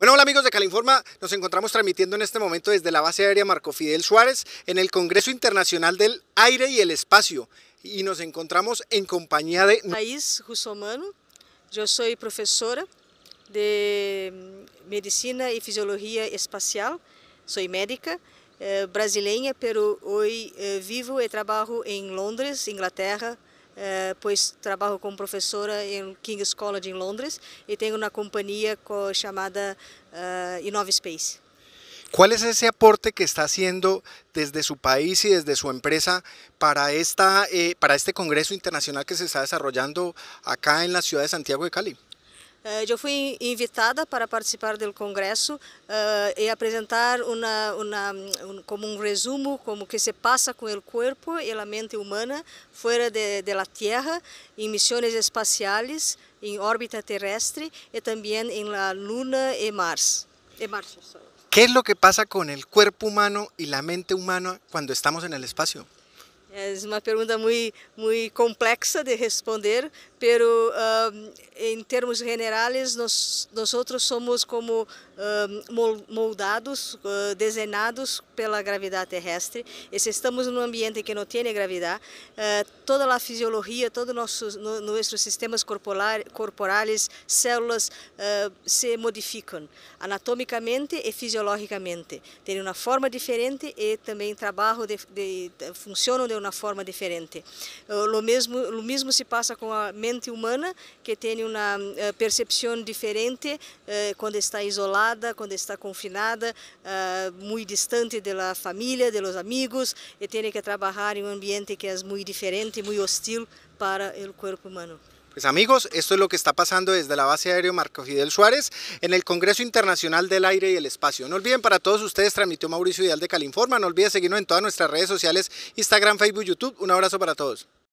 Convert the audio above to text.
Bueno, hola amigos de Calinforma, nos encontramos transmitiendo en este momento desde la base aérea Marco Fidel Suárez en el Congreso Internacional del Aire y el Espacio y nos encontramos en compañía de... País Russomano, yo soy profesora de mm, Medicina y Fisiología Espacial, soy médica eh, brasileña, pero hoy eh, vivo y trabajo en Londres, Inglaterra, eh, pues trabajo como profesora en King's College en Londres y tengo una compañía llamada llamada eh, Space. ¿Cuál es ese aporte que está haciendo desde su país y desde su empresa para, esta, eh, para este Congreso Internacional que se está desarrollando acá en la ciudad de Santiago de Cali? Eh, yo fui invitada para participar del Congreso eh, y presentar una, mm, un, como un resumo, como que se pasa con el cuerpo y la mente humana fuera de, la Tierra, en misiones espaciales, en órbita terrestre y también en la Luna y Y Mars ¿Qué es lo que pasa con el cuerpo humano y la mente humana cuando estamos en el espacio? É uma pergunta muito, muito complexa de responder, pero uh, em termos generais, nós, nós outros somos como uh, moldados, uh, desenhados pela gravidade terrestre. E se estamos num ambiente que não tem gravidade, eh, toda a fisiologia, todos nossos no, nossos sistemas corporais, células eh, se modificam anatomicamente e fisiologicamente. Tem uma forma diferente e também trabalham, de, de, de funcionam de uma uma forma diferente. Eh, o mesmo, o mesmo se passa com a mente humana, que tem uma eh, percepção diferente eh, quando está isolada, quando está confinada, muito distante da família, dos amigos, e tem que trabalhar em um ambiente que é muito diferente, muito hostil para o corpo humano. Pues, amigos, esto es lo que está pasando desde la base aérea Marco Fidel Suárez en el Congreso Internacional del Aire y el Espacio. No olviden, para todos ustedes transmitió Mauricio Vidal de Calinforma. No olviden seguirnos en todas nuestras redes sociales, Instagram, Facebook, YouTube. Un abrazo para todos.